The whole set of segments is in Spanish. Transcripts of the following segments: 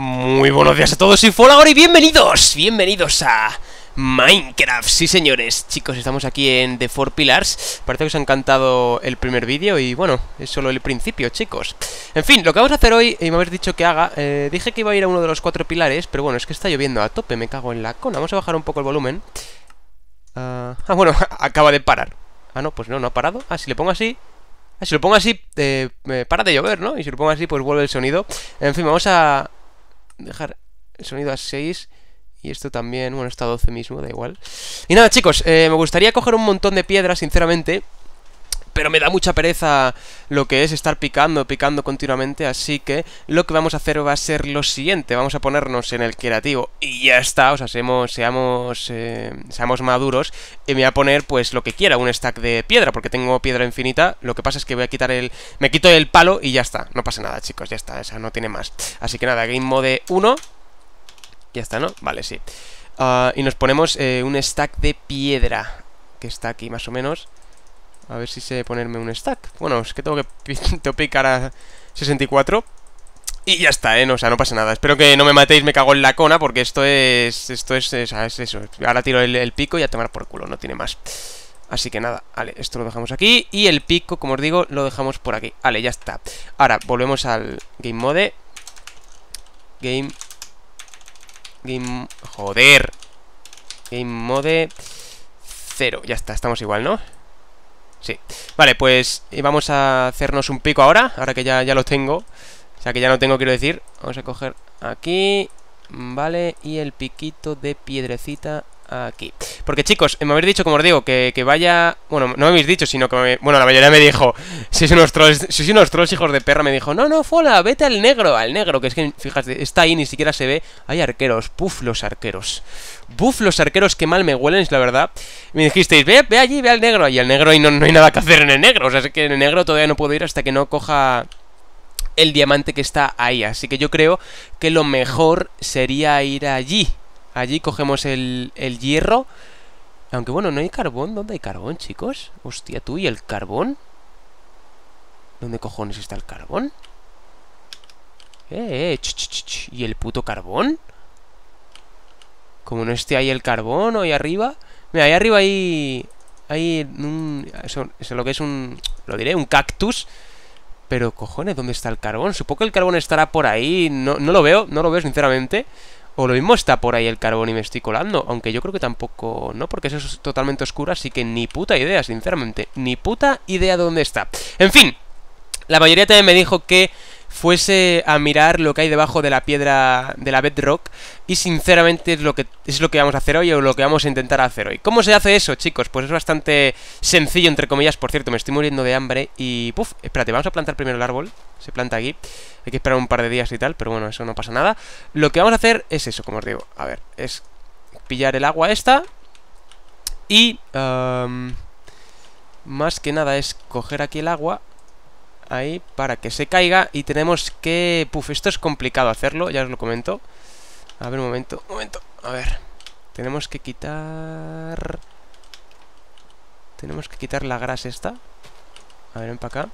Muy buenos días a todos y ahora y bienvenidos, bienvenidos a Minecraft, sí señores, chicos, estamos aquí en The Four Pillars Parece que os ha encantado el primer vídeo y bueno, es solo el principio, chicos En fin, lo que vamos a hacer hoy, y me habéis dicho que haga eh, Dije que iba a ir a uno de los cuatro pilares, pero bueno, es que está lloviendo a tope, me cago en la cona Vamos a bajar un poco el volumen Ah, ah bueno, acaba de parar Ah, no, pues no, no ha parado Ah, si le pongo así, Ah, si lo pongo así, eh, para de llover, ¿no? Y si lo pongo así, pues vuelve el sonido. En fin, vamos a, dejar el sonido a 6 y esto también, bueno, está a 12 mismo, da igual. Y nada, chicos, eh, me gustaría coger un montón de piedras, sinceramente pero me da mucha pereza lo que es estar picando, picando continuamente, así que lo que vamos a hacer va a ser lo siguiente, vamos a ponernos en el creativo y ya está, o sea, seamos, seamos, eh, seamos maduros y me voy a poner pues lo que quiera, un stack de piedra, porque tengo piedra infinita, lo que pasa es que voy a quitar el, me quito el palo y ya está, no pasa nada chicos, ya está, o sea, no tiene más, así que nada, game mode 1, ya está, ¿no? Vale, sí. Ah, y nos ponemos eh, un stack de piedra, que está aquí más o menos. A ver si sé ponerme un stack. Bueno, es que tengo que picar a 64. Y ya está, ¿eh? No, o sea, no pasa nada. Espero que no me matéis, me cago en la cona, porque esto es... Esto es... sea, es eso. Ahora tiro el, el, pico y a tomar por culo, no tiene más. Así que nada, vale, esto lo dejamos aquí. Y el pico, como os digo, lo dejamos por aquí. Vale, ya está. Ahora, volvemos al game mode. Game... Game... Joder. Game mode... Cero. Ya está, estamos igual, ¿no? Sí. Vale, pues eh, vamos a hacernos un pico ahora, ahora que ya, ya lo tengo. O sea, que ya no tengo, quiero decir. Vamos a coger aquí, vale, y el piquito de piedrecita aquí. Porque chicos, me habéis dicho, como os digo, que, vaya... Bueno, no me habéis dicho, sino que Bueno, la mayoría me dijo, Si unos trolls, sois unos trolls hijos de perra, me dijo, no, no, Fola, vete al negro, al negro, que es que, fíjate, está ahí, ni siquiera se ve. Hay arqueros, puf, los arqueros. Puff, los arqueros que mal me huelen, es la verdad. Me dijisteis, ve, ve allí, ve al negro. Y al negro y no, no hay nada que hacer en el negro. O sea, es que en el negro todavía no puedo ir hasta que no coja el diamante que está ahí. Así que yo creo que lo mejor sería ir allí. Allí cogemos el, el hierro aunque bueno, no hay carbón. ¿Dónde hay carbón, chicos? Hostia, tú y el carbón. ¿Dónde cojones está el carbón? Eh, eh, ch, ch, ch, ¿Y el puto carbón? Como no esté ahí el carbón o ahí arriba. Mira, ahí arriba hay. Hay un. Eso, es lo que es un. Lo diré, un cactus. Pero cojones, ¿dónde está el carbón? Supongo que el carbón estará por ahí. No, no lo veo, no lo veo sinceramente. O lo mismo está por ahí el carbón y me estoy colando, aunque yo creo que tampoco, ¿no? Porque eso es totalmente oscuro, así que ni puta idea, sinceramente. Ni puta idea de dónde está. En fin, la mayoría también me dijo que fuese a mirar lo que hay debajo de la piedra de la bedrock y sinceramente es lo que es lo que vamos a hacer hoy o lo que vamos a intentar hacer hoy. ¿Cómo se hace eso, chicos? Pues es bastante sencillo entre comillas, por cierto, me estoy muriendo de hambre y puf, espérate, vamos a plantar primero el árbol. Se planta aquí. Hay que esperar un par de días y tal, pero bueno, eso no pasa nada. Lo que vamos a hacer es eso, como os digo. A ver, es pillar el agua esta y más que nada es coger aquí el agua ahí para que se caiga y tenemos que... Puf, esto es complicado hacerlo, ya os lo comento. A ver, un momento, un momento, a ver. Tenemos que quitar... Tenemos que quitar la grasa esta. A ver, ven para acá.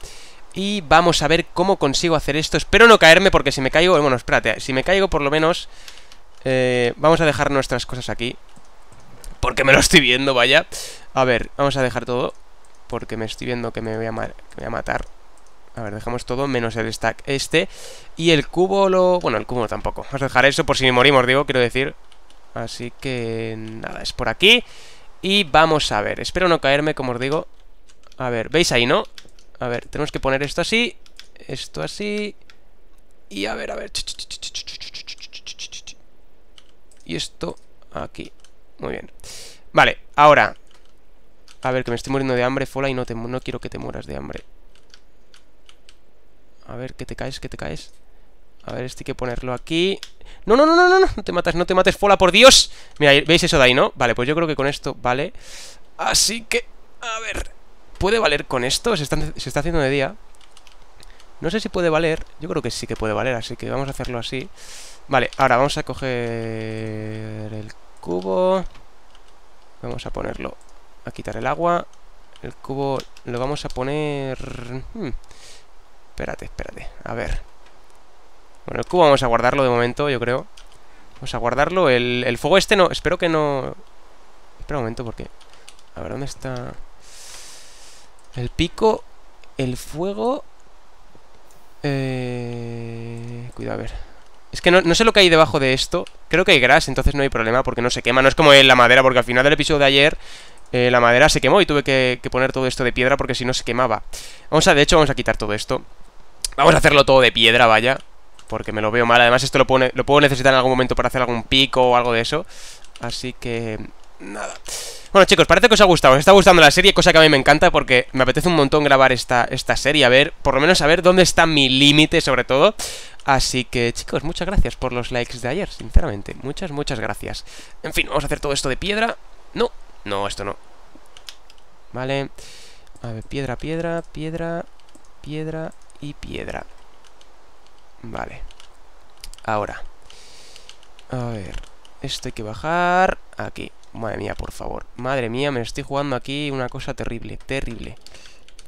Y vamos a ver cómo consigo hacer esto. Espero no caerme porque si me caigo... Bueno, espérate, si me caigo por lo menos... Eh, vamos a dejar nuestras cosas aquí. Porque me lo estoy viendo, vaya. A ver, vamos a dejar todo. Porque me estoy viendo que me voy a, que me voy a matar. A ver, dejamos todo menos el stack este. Y el cubo lo... Bueno, el cubo tampoco. Vamos a dejar eso por si morimos, digo, quiero decir. Así que nada, es por aquí. Y vamos a ver. Espero no caerme, como os digo. A ver, ¿veis ahí, no? A ver, tenemos que poner esto así. Esto así. Y a ver, a ver. Y esto aquí. Muy bien. Vale, ahora. A ver, que me estoy muriendo de hambre, Fola, y no, te, no quiero que te mueras de hambre. A ver, que te caes, que te caes. A ver, este hay que ponerlo aquí. No, no, no, no, no, no, te matas, no te mates, Fola, por Dios. Mira, ¿veis eso de ahí, no? Vale, pues yo creo que con esto vale. Así que, a ver, ¿puede valer con esto? Se está, se está haciendo de día. No sé si puede valer, yo creo que sí que puede valer, así que vamos a hacerlo así. Vale, ahora vamos a coger el cubo. Vamos a ponerlo a quitar el agua. El cubo lo vamos a poner... Hmm. Espérate, espérate, a ver Bueno, el cubo vamos a guardarlo de momento, yo creo Vamos a guardarlo El, fuego este no, espero que no Espera un momento porque A ver, ¿dónde está? El pico El fuego eh... Cuidado, a ver Es que no, sé lo que hay debajo de esto Creo que hay gras, entonces no hay problema porque no se quema No es como la madera, porque al final del episodio de ayer eh, La madera se quemó y tuve que, que poner todo esto de piedra Porque si no se quemaba Vamos a, de hecho, vamos a quitar todo esto Vamos a hacerlo todo de piedra, vaya Porque me lo veo mal Además esto lo puedo, lo puedo necesitar en algún momento para hacer algún pico o algo de eso Así que... Nada Bueno chicos, parece que os ha gustado Os está gustando la serie, cosa que a mí me encanta Porque me apetece un montón grabar esta, esta serie A ver, por lo menos a ver dónde está mi límite sobre todo Así que chicos, muchas gracias por los likes de ayer Sinceramente, muchas, muchas gracias En fin, vamos a hacer todo esto de piedra No, no, esto no Vale A ver, piedra, piedra, piedra Piedra, y piedra. Vale. Ahora. A ver. Esto hay que bajar aquí. Madre mía, por favor. Madre mía, me estoy jugando aquí una cosa terrible. Terrible.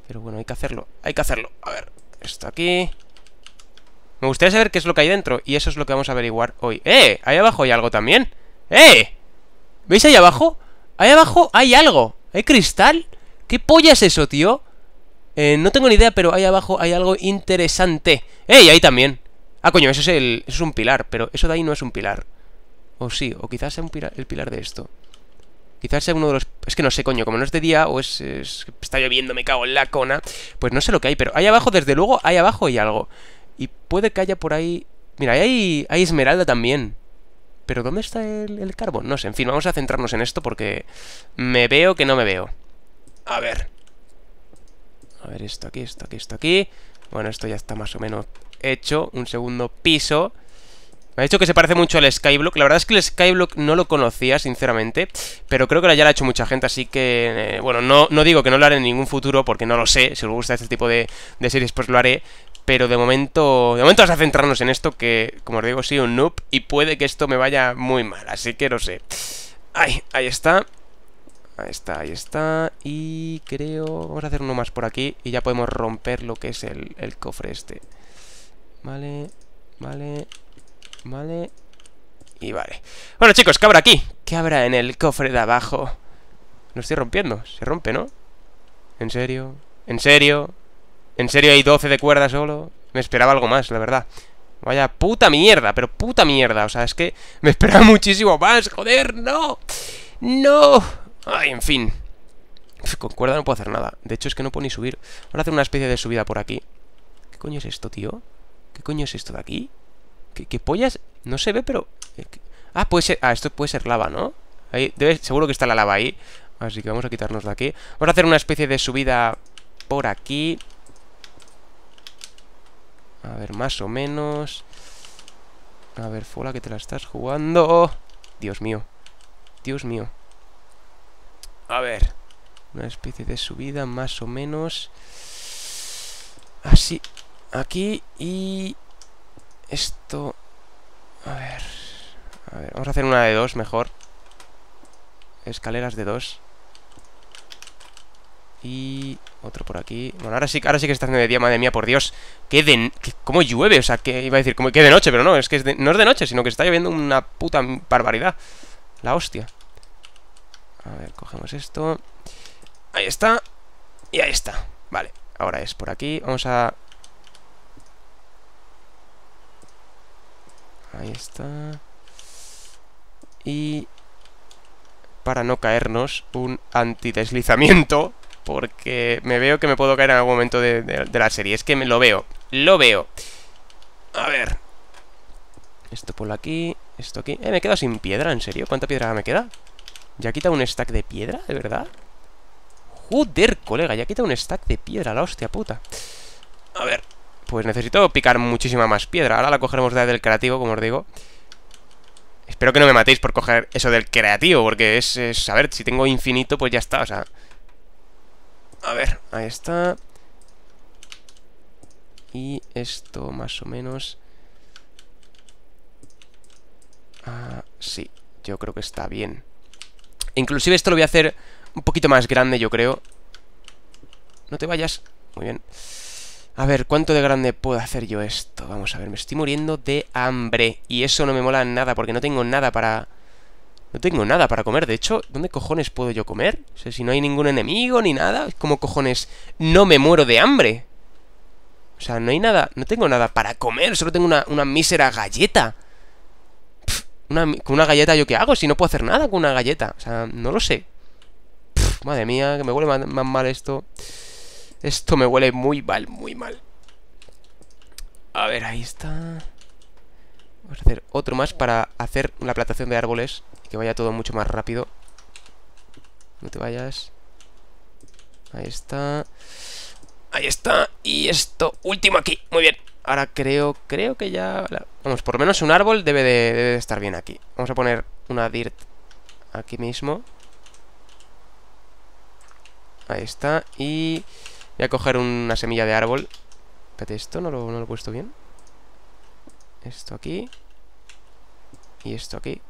Pero bueno, hay que hacerlo. Hay que hacerlo. A ver. Esto aquí. Me gustaría saber qué es lo que hay dentro. Y eso es lo que vamos a averiguar hoy. ¡Eh! Ahí abajo hay algo también. ¡Eh! ¿Veis ahí abajo? Ahí abajo hay algo. ¿Hay cristal? ¿Qué polla es eso, tío? Eh, no tengo ni idea, pero ahí abajo hay algo interesante. ¡Ey! Ahí también. Ah, coño, eso es, un pilar, pero eso de ahí no es un pilar. O sí, o quizás sea el pilar de esto. Quizás sea uno de los... Es que no sé, coño, como no es de día o es, Está lloviendo, me cago en la cona. Pues no sé lo que hay, pero ahí abajo, desde luego, ahí abajo hay algo. Y puede que haya por ahí... Mira, ahí hay, esmeralda también. Pero ¿dónde está el, el carbón? No sé, en fin, vamos a centrarnos en esto porque... Me veo que no me veo. A ver... A ver, esto aquí, esto aquí, esto aquí Bueno, esto ya está más o menos hecho Un segundo piso Me ha dicho que se parece mucho al Skyblock La verdad es que el Skyblock no lo conocía, sinceramente Pero creo que ya lo ha hecho mucha gente Así que, eh, bueno, no, digo que no lo haré en ningún futuro Porque no lo sé, si os gusta este tipo de, series pues lo haré pero de momento, de momento vas a centrarnos en esto que, como os digo, soy un noob y puede que esto me vaya muy mal, así que no sé. Ay, ahí está. Ahí está, ahí está. Y creo... Vamos a hacer uno más por aquí y ya podemos romper lo que es el, el cofre este. Vale, vale, vale. Y vale. Bueno, chicos, ¿qué habrá aquí? ¿Qué habrá en el cofre de abajo? Lo estoy rompiendo. Se rompe, ¿no? ¿En serio? ¿En serio? ¿En serio hay 12 de cuerda solo? Me esperaba algo más, la verdad. Vaya puta mierda, pero puta mierda. O sea, es que me esperaba muchísimo más. Joder, no. No. Ay, en fin. Con cuerda no puedo hacer nada. De hecho, es que no puedo ni subir. a hacer una especie de subida por aquí. ¿Qué coño es esto, tío? ¿Qué coño es esto de aquí? ¿Qué, pollas? No se ve, pero... Eh, ah, puede ser... Ah, esto puede ser lava, ¿no? Ahí Seguro que está la lava ahí. Así que vamos a quitarnos de aquí. Vamos a hacer una especie de subida por aquí. A ver, más o menos... A ver, Fola, que te la estás jugando. Dios mío. Dios mío. A ver. Una especie de subida más o menos. Así. Aquí y... Esto... A ver... A ver, vamos a hacer una de dos mejor. Escaleras de dos. Y... Otro por aquí. Bueno, ahora sí, ahora sí que está haciendo de día, madre mía, por Dios. Que de... ¿Cómo llueve? O sea, que iba a decir, como que de noche, pero no, es que es no es de noche, sino que está lloviendo una puta barbaridad. La hostia. A ver, cogemos esto. Ahí está. Y ahí está. Vale, ahora es por aquí. Vamos a... Ahí está. Y... Para no caernos, un antideslizamiento. Porque me veo que me puedo caer en algún momento de, la serie. Es que me lo veo. Lo veo. A ver. Esto por aquí. Esto aquí. Eh, me he quedado sin piedra, ¿en serio? ¿Cuánta piedra me queda? ¿Ya ha quitado un stack de piedra? ¿De verdad? Joder, colega, ya ha quitado un stack de piedra, la hostia puta. A ver, pues necesito picar muchísima más piedra. Ahora la cogeremos desde el creativo, como os digo. Espero que no me matéis por coger eso del creativo, porque es, es... A ver, si tengo infinito, pues ya está, o sea... A ver, ahí está. Y esto más o menos... Ah, sí, yo creo que está bien. Inclusive esto lo voy a hacer un poquito más grande, yo creo. No te vayas. Muy bien. A ver, ¿cuánto de grande puedo hacer yo esto? Vamos a ver, me estoy muriendo de hambre. Y eso no me mola nada, porque no tengo nada para... No tengo nada para comer. De hecho, ¿dónde cojones puedo yo comer? si no hay ningún enemigo ni nada, ¿cómo cojones no me muero de hambre? O sea, no hay nada... No tengo nada para comer, solo tengo una, una mísera galleta. Una, con una galleta yo qué hago si no puedo hacer nada con una galleta. O sea, no lo sé. madre mía, que me huele más, mal esto. Esto me huele muy mal, muy mal. A ver, ahí está. Vamos a hacer otro más para hacer una plantación de árboles. Que vaya todo mucho más rápido. No te vayas. Ahí está. Ahí está. Y esto último aquí. Muy bien. Ahora creo, creo que ya... Vamos, por lo menos un árbol debe de, estar bien aquí. Vamos a poner una dirt aquí mismo. Ahí está. Y voy a coger una semilla de árbol. Espérate, esto no lo, lo he puesto bien. Esto aquí. Y esto aquí.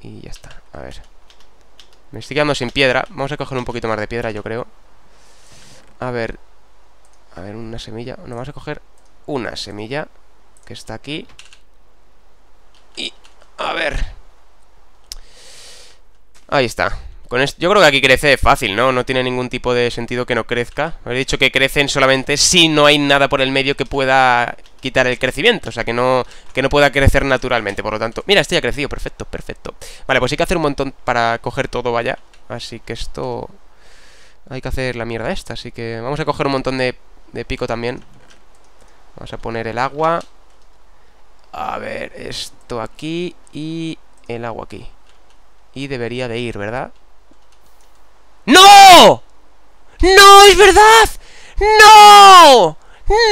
Y ya está. A ver. Me estoy quedando sin piedra. Vamos a coger un poquito más de piedra, yo creo. A ver. A ver, una semilla. No, vamos a coger una semilla que está aquí. Y, a ver. Ahí está. Con esto, yo creo que aquí crece fácil, ¿no? No tiene ningún tipo de sentido que no crezca. he dicho que crecen solamente si no hay nada por el medio que pueda quitar el crecimiento. O sea, que no, que no pueda crecer naturalmente, por lo tanto... Mira, este ya ha crecido, perfecto, perfecto. Vale, pues hay que hacer un montón para coger todo vaya. Así que esto... Hay que hacer la mierda esta, así que vamos a coger un montón de pico también. Vamos a poner el agua... A ver, esto aquí y el agua aquí. Y debería de ir, ¿verdad? ¡No! ¡No, es verdad! ¡No!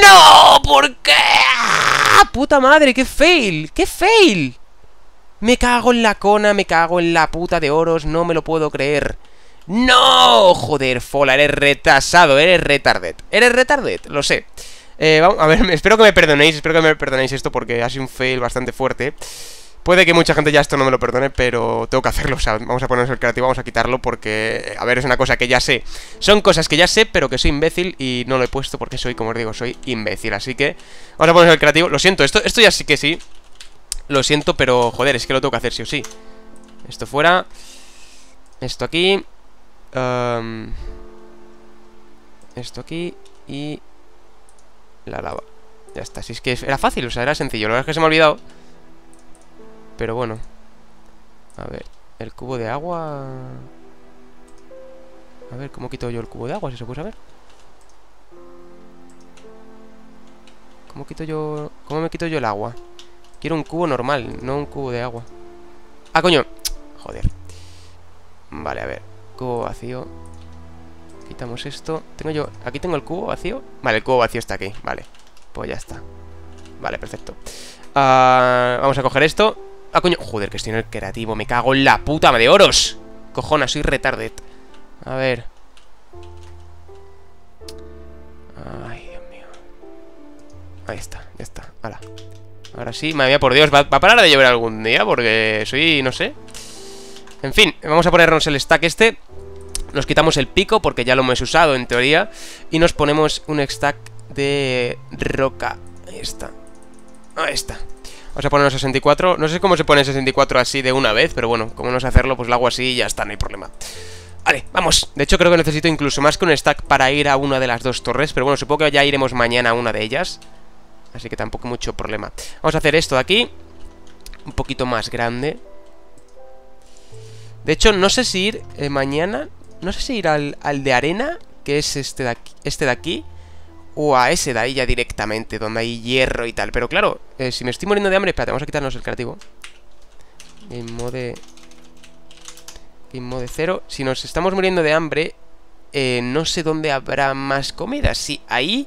¡No! ¿Por qué? ¡Ah, ¡Puta madre! ¡Qué fail! ¡Qué fail! Me cago en la cona, me cago en la puta de oros, no me lo puedo creer. ¡No! Joder, Fola, eres retrasado, eres retarded. Eres retarded, lo sé. Eh, vamos, a ver, espero que me perdonéis, espero que me perdonéis esto porque ha sido un fail bastante fuerte. Puede que mucha gente ya esto no me lo perdone, pero tengo que hacerlo. vamos a ponernos el creativo, vamos a quitarlo porque, a ver, es una cosa que ya sé. Son cosas que ya sé, pero que soy imbécil y no lo he puesto porque soy, como os digo, soy imbécil. Así que vamos a ponernos el creativo. Lo siento, esto, esto ya sí que sí. Lo siento, pero joder, es que lo tengo que hacer sí o sí. Esto fuera. Esto aquí. esto aquí. Y la lava Ya está, si es que era fácil, o sea, era sencillo La verdad es que se me ha olvidado Pero bueno A ver, el cubo de agua... A ver, ¿cómo quito yo el cubo de agua? Si se puede saber ¿Cómo quito yo... ¿Cómo me quito yo el agua? Quiero un cubo normal, no un cubo de agua Ah, coño Joder Vale, a ver Cubo vacío Quitamos esto. Tengo yo... ¿Aquí tengo el cubo vacío? Vale, el cubo vacío está aquí. Vale. Pues ya está. Vale, perfecto. Ah, vamos a coger esto. Ah, coño. Joder, que estoy en el creativo. Me cago en la puta de oros. Cojona, soy retarded. A ver. Ay, Dios mío. Ahí está, ya está. Ahora. Ahora sí, madre mía, por Dios, va, va a parar de llover algún día porque soy, no sé. En fin, vamos a ponernos el stack este. Nos quitamos el pico porque ya lo hemos usado en teoría. Y nos ponemos un stack de roca. Ahí está. Ahí está. Vamos a poner 64. No sé cómo se pone 64 así de una vez, pero bueno, como no sé hacerlo, pues lo hago así y ya está, no hay problema. Vale, vamos. De hecho, creo que necesito incluso más que un stack para ir a una de las dos torres. Pero bueno, supongo que ya iremos mañana a una de ellas. Así que tampoco mucho problema. Vamos a hacer esto de aquí. Un poquito más grande. De hecho, no sé si ir eh, mañana no sé si ir al, de arena, que es este de aquí, este de aquí o a ese de ahí ya directamente, donde hay hierro y tal. Pero claro, eh, si me estoy muriendo de hambre... Espérate, vamos a quitarnos el creativo. En mode... En mode cero Si nos estamos muriendo de hambre, eh, no sé dónde habrá más comida. Si ahí...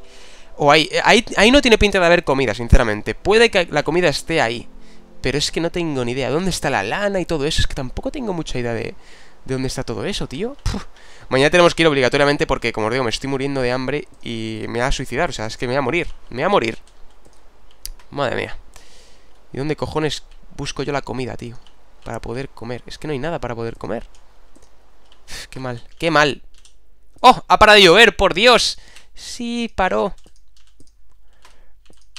O ahí, eh, ahí, ahí no tiene pinta de haber comida, sinceramente. Puede que la comida esté ahí. Pero es que no tengo ni idea dónde está la lana y todo eso. Es que tampoco tengo mucha idea de, ¿De dónde está todo eso, tío? Mañana tenemos que ir obligatoriamente porque, como os digo, me estoy muriendo de hambre y me va a suicidar. O sea, es que me voy a morir. Me voy a morir. Madre mía. ¿Y dónde cojones busco yo la comida, tío? Para poder comer. Es que no hay nada para poder comer. qué mal. Qué mal. ¡Oh! Ha parado de llover, por Dios. Sí, paró.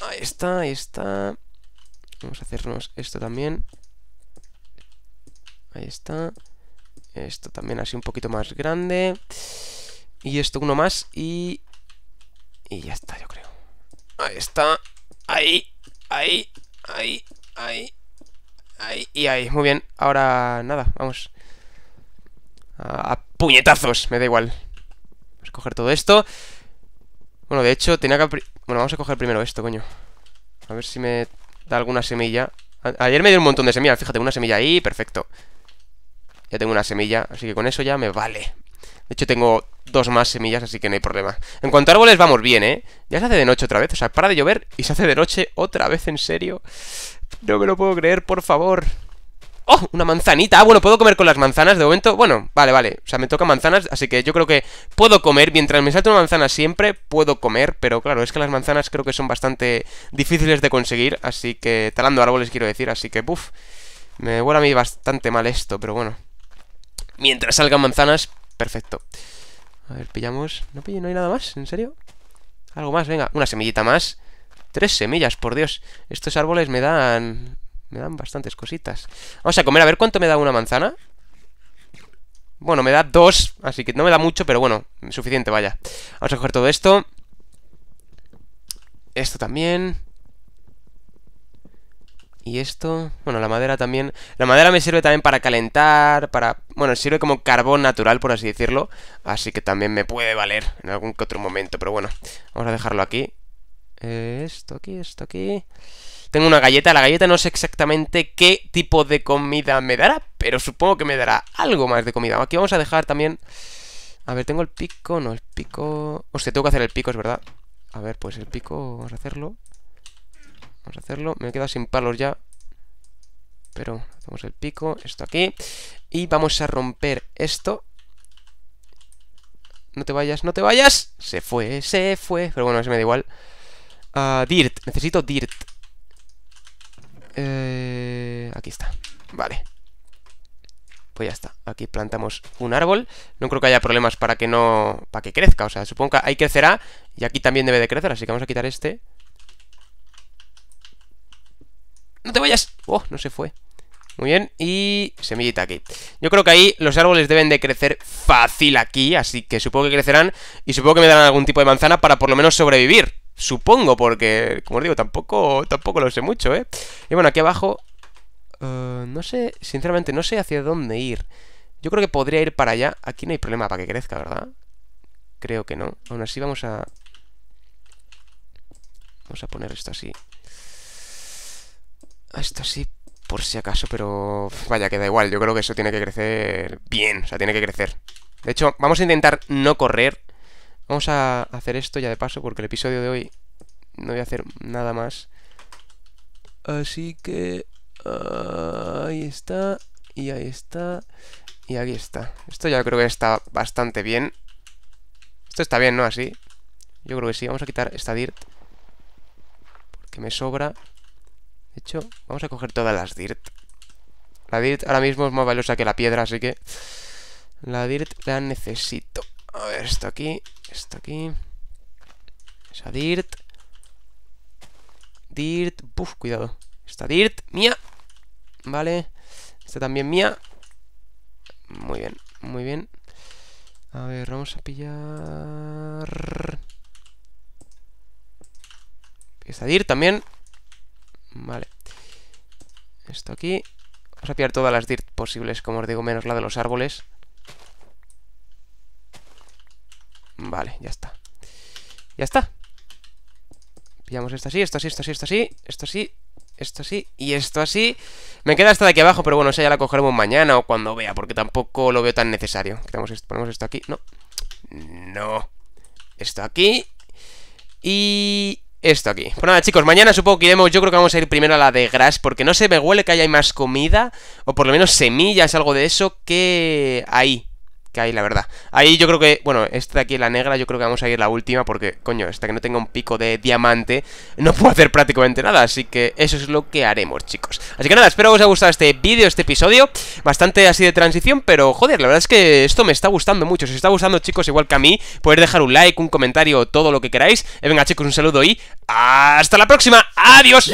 Ahí está, ahí está. Vamos a hacernos esto también. Ahí está. Esto también así un poquito más grande. Y esto uno más y... Y ya está, yo creo. Ahí está. Ahí, ahí, ahí, ahí, ahí y ahí. Muy bien. Ahora nada, vamos. A, puñetazos, me da igual. Vamos a coger todo esto. Bueno, de hecho, tenía que... Bueno, vamos a coger primero esto, coño. A ver si me da alguna semilla. ayer me dio un montón de semillas, fíjate, una semilla ahí, perfecto. Ya tengo una semilla, así que con eso ya me vale. De hecho, tengo dos más semillas, así que no hay problema. En cuanto a árboles, vamos bien, ¿eh? Ya se hace de noche otra vez. O sea, para de llover y se hace de noche otra vez, en serio. No me lo puedo creer, por favor. ¡Oh! Una manzanita. Ah, bueno, puedo comer con las manzanas de momento. Bueno, vale, vale. O sea, me toca manzanas, así que yo creo que puedo comer. Mientras me salte una manzana siempre, puedo comer. Pero claro, es que las manzanas creo que son bastante difíciles de conseguir. Así que talando árboles, quiero decir. Así que, puff. Me huele a mí bastante mal esto, pero bueno. Mientras salgan manzanas, perfecto. A ver, pillamos... No no hay nada más, ¿en serio? Algo más, venga, una semillita más. Tres semillas, por Dios. Estos árboles me dan... Me dan bastantes cositas. Vamos a comer, a ver cuánto me da una manzana. Bueno, me da dos, así que no me da mucho, pero bueno, suficiente, vaya. Vamos a coger todo esto. Esto también. Y esto, bueno, la madera también. La madera me sirve también para calentar, para... Bueno, sirve como carbón natural, por así decirlo. Así que también me puede valer en algún que otro momento. Pero bueno, vamos a dejarlo aquí. Esto aquí, esto aquí. Tengo una galleta. La galleta no sé exactamente qué tipo de comida me dará, pero supongo que me dará algo más de comida. Aquí vamos a dejar también... A ver, tengo el pico, no, el pico... Hostia, tengo que hacer el pico, es verdad. A ver, pues el pico, vamos a hacerlo. Vamos a hacerlo. Me he quedado sin palos ya. Pero hacemos el pico, esto aquí. Y vamos a romper esto. No te vayas, no te vayas. Se fue, se fue. Pero bueno, se me da igual. Ah, dirt, necesito dirt. Eh, aquí está. Vale. Pues ya está. Aquí plantamos un árbol. No creo que haya problemas para que no. para que crezca. O sea, supongo que ahí crecerá. Y aquí también debe de crecer. Así que vamos a quitar este. no te vayas. Oh, no se fue. Muy bien, y semillita aquí. Yo creo que ahí los árboles deben de crecer fácil aquí, así que supongo que crecerán y supongo que me darán algún tipo de manzana para por lo menos sobrevivir. Supongo, porque, como os digo, tampoco, tampoco lo sé mucho, ¿eh? Y bueno, aquí abajo... Eh, no sé, sinceramente, no sé hacia dónde ir. Yo creo que podría ir para allá. Aquí no hay problema para que crezca, ¿verdad? Creo que no. Aún así vamos a... Vamos a poner esto así. Esto sí, por si acaso, pero vaya, que da igual. Yo creo que eso tiene que crecer bien, o sea, tiene que crecer. De hecho, vamos a intentar no correr. Vamos a hacer esto ya de paso, porque el episodio de hoy no voy a hacer nada más. Así que... Ah, ahí está, y ahí está, y aquí está. Esto ya creo que está bastante bien. Esto está bien, ¿no? Así. Yo creo que sí. Vamos a quitar esta dirt. Porque me sobra. De hecho, vamos a coger todas las dirt. La dirt ahora mismo es más valiosa que la piedra, así que... La dirt la necesito. A ver, esto aquí, esto aquí. Esa dirt. Dirt. Uf, cuidado. Esta dirt, mía. Vale. Esta también mía. Muy bien, muy bien. A ver, vamos a pillar... Esta dirt también. Vale. Esto aquí. Vamos a pillar todas las dirt posibles, como os digo, menos la de los árboles. Vale, ya está. Ya está. Pillamos esto así, esto así, esto así, esto así, esto así, esto así y esto así. Me queda esta de aquí abajo, pero bueno, esa ya la cogeremos mañana o cuando vea, porque tampoco lo veo tan necesario. Quitamos esto, ponemos esto aquí. No. No. Esto aquí. Y esto aquí. Pues nada, chicos, mañana supongo que iremos, yo creo que vamos a ir primero a la de Grass, porque no se me huele que haya más comida, o por lo menos semillas, algo de eso, que ahí que hay, la verdad. Ahí yo creo que, bueno, esta de aquí, la negra, yo creo que vamos a ir la última porque, coño, hasta que no tenga un pico de diamante, no puedo hacer prácticamente nada. Así que eso es lo que haremos, chicos. Así que nada, espero que os haya gustado este vídeo, este episodio. Bastante así de transición, pero joder, la verdad es que esto me está gustando mucho. Si os está gustando, chicos, igual que a mí, podéis dejar un like, un comentario, todo lo que queráis. Eh, venga, chicos, un saludo y hasta la próxima. Adiós.